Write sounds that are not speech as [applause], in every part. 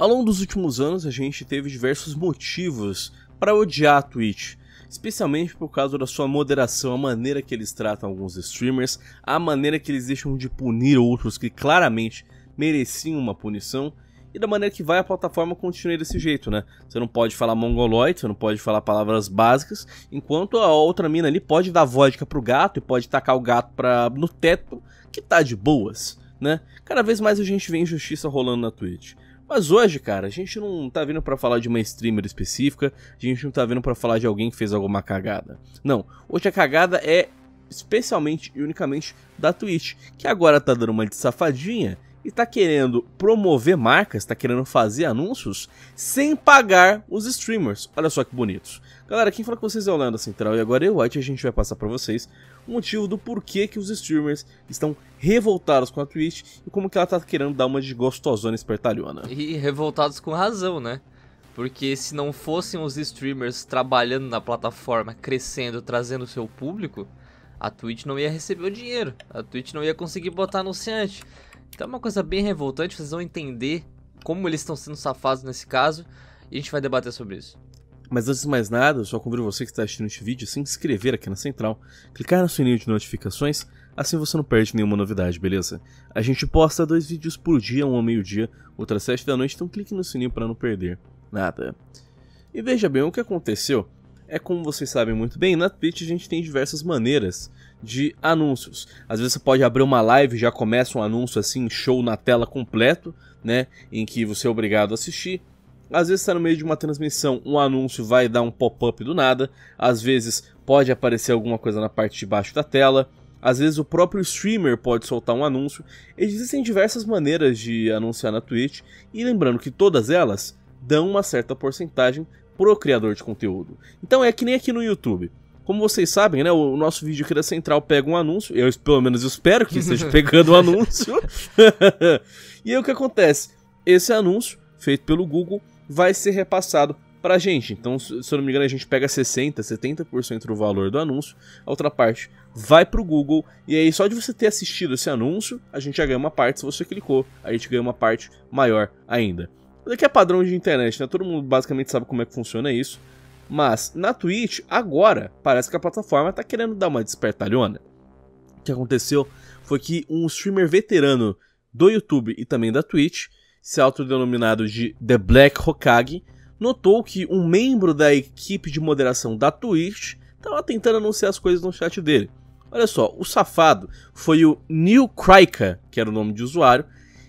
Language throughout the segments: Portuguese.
Ao longo dos últimos anos, a gente teve diversos motivos para odiar a Twitch, especialmente por causa da sua moderação, a maneira que eles tratam alguns streamers, a maneira que eles deixam de punir outros que claramente mereciam uma punição e da maneira que vai a plataforma continuar desse jeito, né? Você não pode falar mongoloide, você não pode falar palavras básicas, enquanto a outra mina ali pode dar vodka pro gato e pode tacar o gato pra, no teto, que tá de boas, né? Cada vez mais a gente vê injustiça rolando na Twitch. Mas hoje, cara, a gente não tá vindo para falar de uma streamer específica, a gente não tá vindo para falar de alguém que fez alguma cagada. Não, hoje a cagada é especialmente e unicamente da Twitch, que agora tá dando uma de safadinha está querendo promover marcas, está querendo fazer anúncios sem pagar os streamers. Olha só que bonito. Galera, quem fala com vocês é o Leandro Central e agora eu, White, a gente vai passar para vocês o motivo do porquê que os streamers estão revoltados com a Twitch e como que ela está querendo dar uma de gostosona espertalhona. E revoltados com razão, né? Porque se não fossem os streamers trabalhando na plataforma, crescendo, trazendo seu público, a Twitch não ia receber o dinheiro. A Twitch não ia conseguir botar anunciante. Então é uma coisa bem revoltante, vocês vão entender como eles estão sendo safados nesse caso e a gente vai debater sobre isso. Mas antes de mais nada, eu só convido você que está assistindo este vídeo a se inscrever aqui na Central, clicar no sininho de notificações, assim você não perde nenhuma novidade, beleza? A gente posta dois vídeos por dia, um ao meio-dia, outro às sete da noite, então clique no sininho para não perder nada. E veja bem, o que aconteceu é como vocês sabem muito bem, na Twitch a gente tem diversas maneiras de anúncios. Às vezes você pode abrir uma live, já começa um anúncio assim, show na tela completo, né, em que você é obrigado a assistir. Às vezes está no meio de uma transmissão, um anúncio vai dar um pop-up do nada. Às vezes pode aparecer alguma coisa na parte de baixo da tela. Às vezes o próprio streamer pode soltar um anúncio. Existem diversas maneiras de anunciar na Twitch e lembrando que todas elas dão uma certa porcentagem pro criador de conteúdo. Então é que nem aqui no YouTube. Como vocês sabem, né, o nosso vídeo aqui da Central pega um anúncio, eu pelo menos espero que esteja [laughs] pegando o um anúncio. [laughs] e aí o que acontece? Esse anúncio, feito pelo Google, vai ser repassado pra gente. Então, se eu não me engano, a gente pega 60%, 70% do valor do anúncio, a outra parte vai pro Google, e aí só de você ter assistido esse anúncio, a gente já ganha uma parte, se você clicou, a gente ganha uma parte maior ainda. Daqui é, é padrão de internet, né? Todo mundo basicamente sabe como é que funciona isso. Mas na Twitch, agora, parece que a plataforma tá querendo dar uma despertalhona. O que aconteceu foi que um streamer veterano do YouTube e também da Twitch, se autodenominado de The Black Hokage, notou que um membro da equipe de moderação da Twitch estava tentando anunciar as coisas no chat dele. Olha só, o safado foi o Neil Krika, que era o nome de usuário,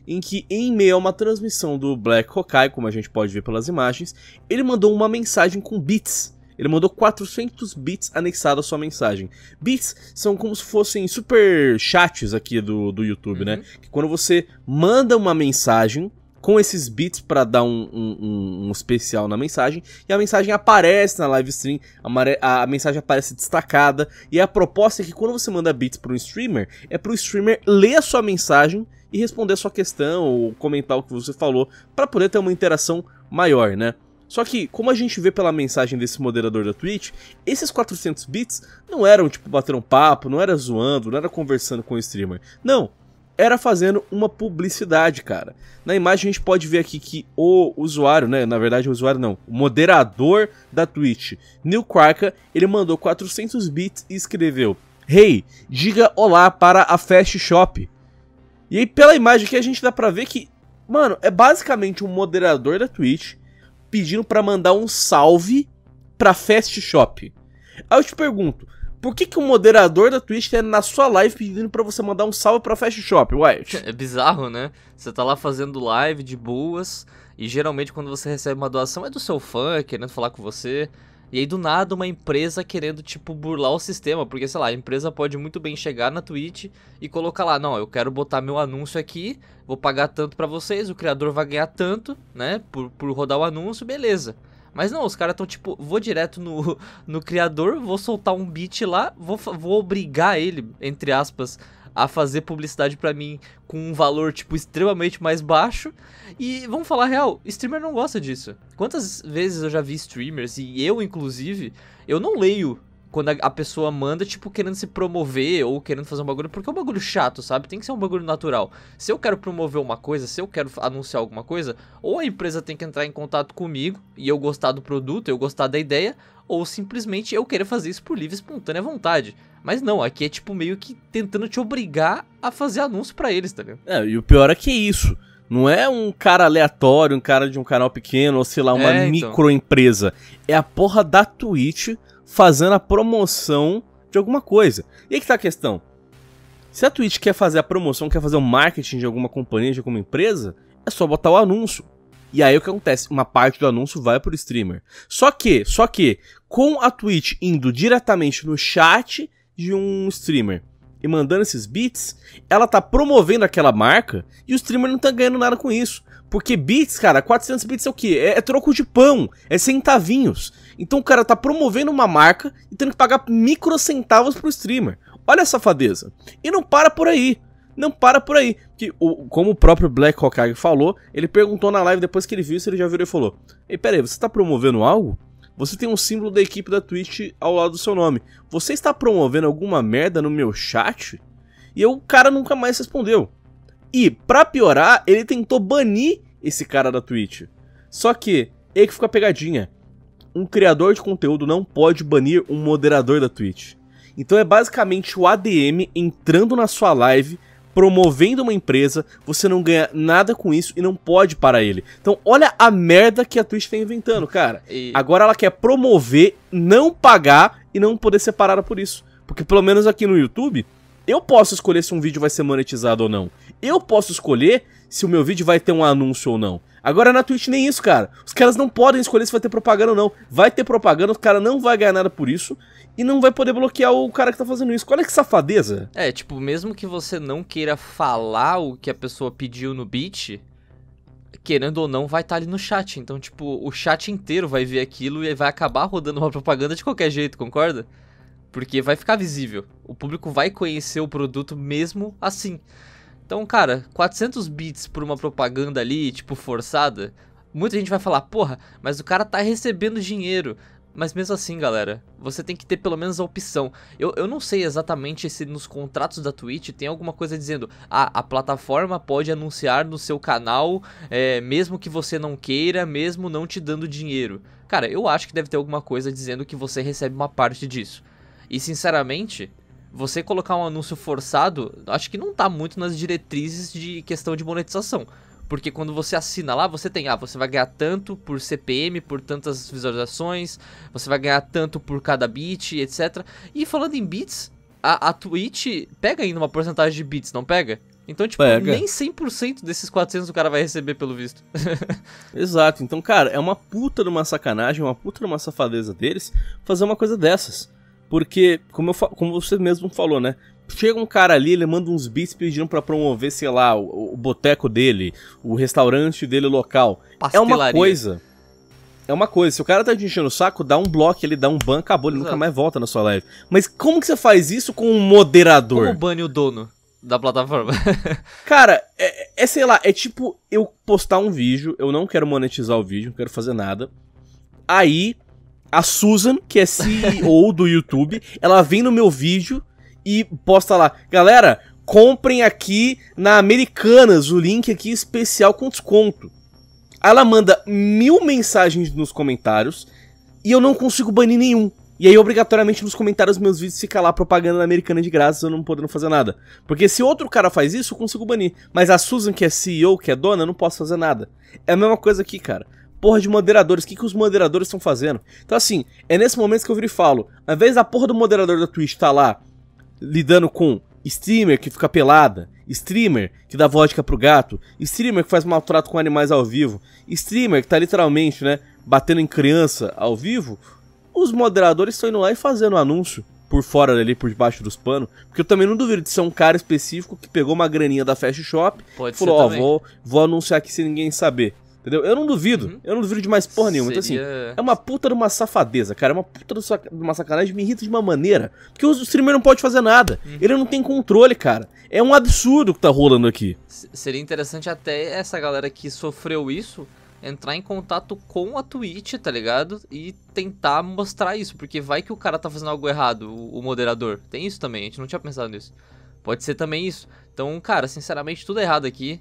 em que, em meio a uma transmissão do Black Hawkeye, como a gente pode ver pelas imagens, ele mandou uma mensagem com bits. Ele mandou 400 bits anexado à sua mensagem. Bits são como se fossem super chats aqui do, do YouTube, né? uhum. né? Que quando você manda uma mensagem com esses bits para dar um, um, um, especial na mensagem, e a mensagem aparece na live stream, a, a mensagem aparece destacada, e a proposta é que quando você manda bits para um streamer, é para o streamer ler a sua mensagem e responder a sua questão ou comentar o que você falou para poder ter uma interação maior, né? Só que, como a gente vê pela mensagem desse moderador da Twitch, esses 400 bits não eram tipo bater um papo, não era zoando, não era conversando com o streamer. Não, era fazendo uma publicidade, cara. Na imagem a gente pode ver aqui que o usuário, né, na verdade o usuário não, o moderador da Twitch, Neil Quarka, ele mandou 400 bits e escreveu: "Hey, diga olá para a Fast Shop." E aí, pela imagem aqui, a gente dá pra ver que, mano, é basicamente um moderador da Twitch pedindo pra mandar um salve pra Fast Shop. Aí eu te pergunto, por que, que o moderador da Twitch tá na sua live pedindo para você mandar um salve pra Fast Shop, Wyatt? É bizarro, né? Você tá lá fazendo live de boas, e geralmente quando você recebe uma doação é do seu fã querendo falar com você. E aí, do nada, uma empresa querendo, tipo, burlar o sistema, porque, sei lá, a empresa pode muito bem chegar na Twitch e colocar lá, não, eu quero botar meu anúncio aqui, vou pagar tanto para vocês, o criador vai ganhar tanto, né, por, por rodar o anúncio, beleza. Mas não, os caras estão tipo, vou direto no, [laughs] no criador, vou soltar um beat lá, vou, vou obrigar ele, entre aspas, a fazer publicidade para mim com um valor, tipo, extremamente mais baixo. E vamos falar real, streamer não gosta disso. Quantas vezes eu já vi streamers, e eu inclusive, eu não leio quando a, pessoa manda, tipo, querendo se promover ou querendo fazer um bagulho, porque é um bagulho chato, sabe? Tem que ser um bagulho natural. Se eu quero promover uma coisa, se eu quero anunciar alguma coisa, ou a empresa tem que entrar em contato comigo e eu gostar do produto, eu gostar da ideia, ou simplesmente eu querer fazer isso por livre e espontânea vontade. Mas não, aqui é tipo meio que tentando te obrigar a fazer anúncio para eles, tá ligado? É, e o pior é que é isso. Não é um cara aleatório, um cara de um canal pequeno, ou sei lá, uma é, então. microempresa. É a porra da Twitch fazendo a promoção de alguma coisa. E aí que tá a questão. Se a Twitch quer fazer a promoção, quer fazer o marketing de alguma companhia, de alguma empresa, é só botar o anúncio. E aí o que acontece? Uma parte do anúncio vai pro streamer. Só que, só que, com a Twitch indo diretamente no chat de um streamer e mandando esses bits, ela tá promovendo aquela marca e o streamer não tá ganhando nada com isso. Porque bits, cara, 400 bits é o quê? É, é, troco de pão, é centavinhos. Então o cara tá promovendo uma marca e tendo que pagar micro centavos pro streamer. Olha a safadeza. E não para por aí. Não para por aí. Que, o, como o próprio Black Hawkeye falou, ele perguntou na live depois que ele viu isso, ele já virou e falou: Ei, peraí, você tá promovendo algo? você tem um símbolo da equipe da Twitch ao lado do seu nome. Você está promovendo alguma merda no meu chat? E o cara nunca mais respondeu. E, pra piorar, ele tentou banir esse cara da Twitch. Só que, aí que fica a pegadinha. Um criador de conteúdo não pode banir um moderador da Twitch. Então é basicamente o ADM entrando na sua live promovendo uma empresa, você não ganha nada com isso e não pode parar ele. Então, olha a merda que a Twitch tá inventando, cara. E... Agora ela quer promover, não pagar e não poder ser parada por isso. Porque pelo menos aqui no YouTube, eu posso escolher se um vídeo vai ser monetizado ou não. Eu posso escolher se o meu vídeo vai ter um anúncio ou não. Agora na Twitch nem isso, cara. Os caras não podem escolher se vai ter propaganda ou não. Vai ter propaganda, o cara não vai ganhar nada por isso e não vai poder bloquear o cara que tá fazendo isso. Olha que safadeza. É, tipo, mesmo que você não queira falar o que a pessoa pediu no beat, querendo ou não, vai estar tá ali no chat. Então, tipo, o chat inteiro vai ver aquilo e vai acabar rodando uma propaganda de qualquer jeito, concorda? Porque vai ficar visível. O público vai conhecer o produto mesmo assim. Então, cara, 400 bits por uma propaganda ali, tipo, forçada. Muita gente vai falar, porra, mas o cara tá recebendo dinheiro. Mas mesmo assim, galera, você tem que ter pelo menos a opção. Eu, eu não sei exatamente se nos contratos da Twitch tem alguma coisa dizendo ah, a plataforma pode anunciar no seu canal, é, mesmo que você não queira, mesmo não te dando dinheiro. Cara, eu acho que deve ter alguma coisa dizendo que você recebe uma parte disso. E sinceramente, você colocar um anúncio forçado, acho que não tá muito nas diretrizes de questão de monetização. Porque quando você assina lá, você tem, ah, você vai ganhar tanto por CPM, por tantas visualizações, você vai ganhar tanto por cada bit, etc. E falando em bits, a, a Twitch pega ainda uma porcentagem de bits, não pega? Então, tipo, pega. nem 100% desses 400 o cara vai receber, pelo visto. [laughs] Exato. Então, cara, é uma puta de uma sacanagem, uma puta de uma safadeza deles fazer uma coisa dessas. Porque, como, eu, como você mesmo falou, né? chega um cara ali, ele manda uns beats pedindo para promover, sei lá, o, o boteco dele, o restaurante dele local. É uma coisa. É uma coisa, se o cara tá te enchendo o saco, dá um bloco, ele dá um ban, acabou, ele Exato. nunca mais volta na sua live. Mas como que você faz isso com um moderador? Como bane o dono da plataforma? [laughs] cara, é, é, é, sei lá, é tipo eu postar um vídeo, eu não quero monetizar o vídeo, não quero fazer nada. Aí, a Susan, que é CEO do YouTube, ela vem no meu vídeo e posta lá, galera, comprem aqui na Americanas, o link aqui especial com desconto. Ela manda mil mensagens nos comentários e eu não consigo banir nenhum. E aí, obrigatoriamente, nos comentários meus vídeos fica lá propaganda da americana de graça, eu não podendo fazer nada. Porque se outro cara faz isso, eu consigo banir. Mas a Susan, que é CEO, que é dona, eu não posso fazer nada. É a mesma coisa aqui, cara. Porra de moderadores, o que, que os moderadores estão fazendo? Então, assim, é nesse momento que eu viro e falo: ao invés da porra do moderador da Twitch estar tá lá lidando com streamer que fica pelada, streamer que dá vodka pro gato, streamer que faz maltrato com animais ao vivo, streamer que tá literalmente, né, batendo em criança ao vivo, os moderadores estão indo lá e fazendo anúncio por fora ali, por debaixo dos panos, porque eu também não duvido de ser um cara específico que pegou uma graninha da Fast Shop Pode e falou, ó, oh, vou, vou anunciar aqui sem ninguém saber. Entendeu? Eu não duvido. Uhum. Eu não duvido de mais porra nenhuma. Seria... Então, assim, é uma puta de uma safadeza, cara. É uma puta de uma sacanagem. Me irrita de uma maneira. Porque o streamer não pode fazer nada. Uhum. Ele não tem controle, cara. É um absurdo o que tá rolando aqui. Seria interessante até essa galera que sofreu isso entrar em contato com a Twitch, tá ligado? E tentar mostrar isso. Porque vai que o cara tá fazendo algo errado, o, moderador. Tem isso também. A gente não tinha pensado nisso. Pode ser também isso. Então, cara, sinceramente, tudo errado aqui.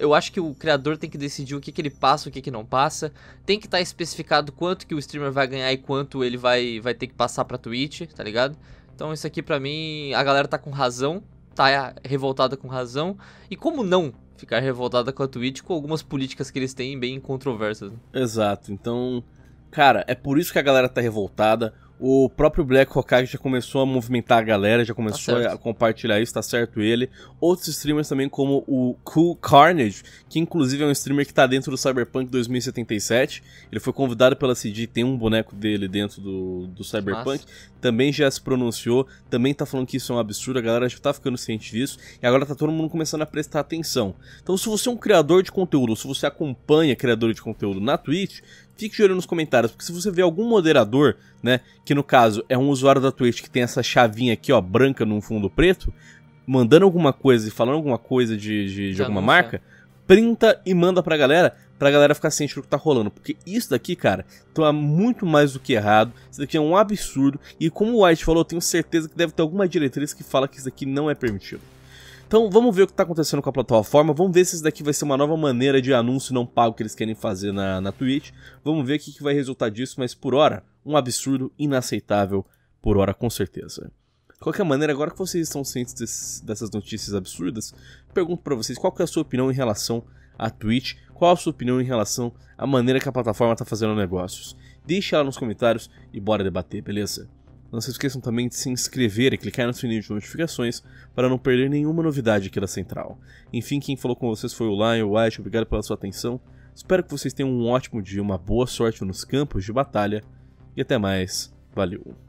Eu acho que o criador tem que decidir o que, que ele passa, o que, que não passa. Tem que estar tá especificado quanto que o streamer vai ganhar e quanto ele vai, vai ter que passar pra Twitch, tá ligado? Então isso aqui pra mim, a galera tá com razão, tá revoltada com razão. E como não ficar revoltada com a Twitch com algumas políticas que eles têm bem controversas? Né? Exato, então... Cara, é por isso que a galera tá revoltada. O próprio Black Hawkeye já começou a movimentar a galera, já começou tá a compartilhar isso, tá certo ele. Outros streamers também, como o Cool Carnage, que inclusive é um streamer que tá dentro do Cyberpunk 2077. Ele foi convidado pela CD, tem um boneco dele dentro do, do Cyberpunk. Nossa. Também já se pronunciou, também tá falando que isso é um absurdo, a galera já tá ficando ciente disso. E agora tá todo mundo começando a prestar atenção. Então, se você é um criador de conteúdo, se você acompanha criador de conteúdo na Twitch, fique de olho nos comentários, porque se você vê algum moderador, né, que no caso é um usuário da Twitch que tem essa chavinha aqui, ó, branca num fundo preto, mandando alguma coisa e falando alguma coisa de, de, de alguma marca, printa e manda pra galera, pra galera ficar ciente do que tá rolando. Porque isso daqui, cara, tá muito mais do que errado. Isso daqui é um absurdo. E como o White falou, eu tenho certeza que deve ter alguma diretriz que fala que isso daqui não é permitido. Então vamos ver o que está acontecendo com a plataforma, vamos ver se isso daqui vai ser uma nova maneira de anúncio não pago que eles querem fazer na, na Twitch, vamos ver o que, que vai resultar disso, mas por hora, um absurdo inaceitável, por hora com certeza. De qualquer maneira, agora que vocês estão cientes dessas notícias absurdas, pergunto para vocês qual é a sua opinião em relação à Twitch, qual a sua opinião em relação à maneira que a plataforma está fazendo negócios. Deixe ela nos comentários e bora debater, beleza? Não se esqueçam também de se inscrever e clicar no sininho de notificações para não perder nenhuma novidade aqui da Central. Enfim, quem falou com vocês foi o Lion White, obrigado pela sua atenção. Espero que vocês tenham um ótimo dia, uma boa sorte nos campos de batalha e até mais. Valeu!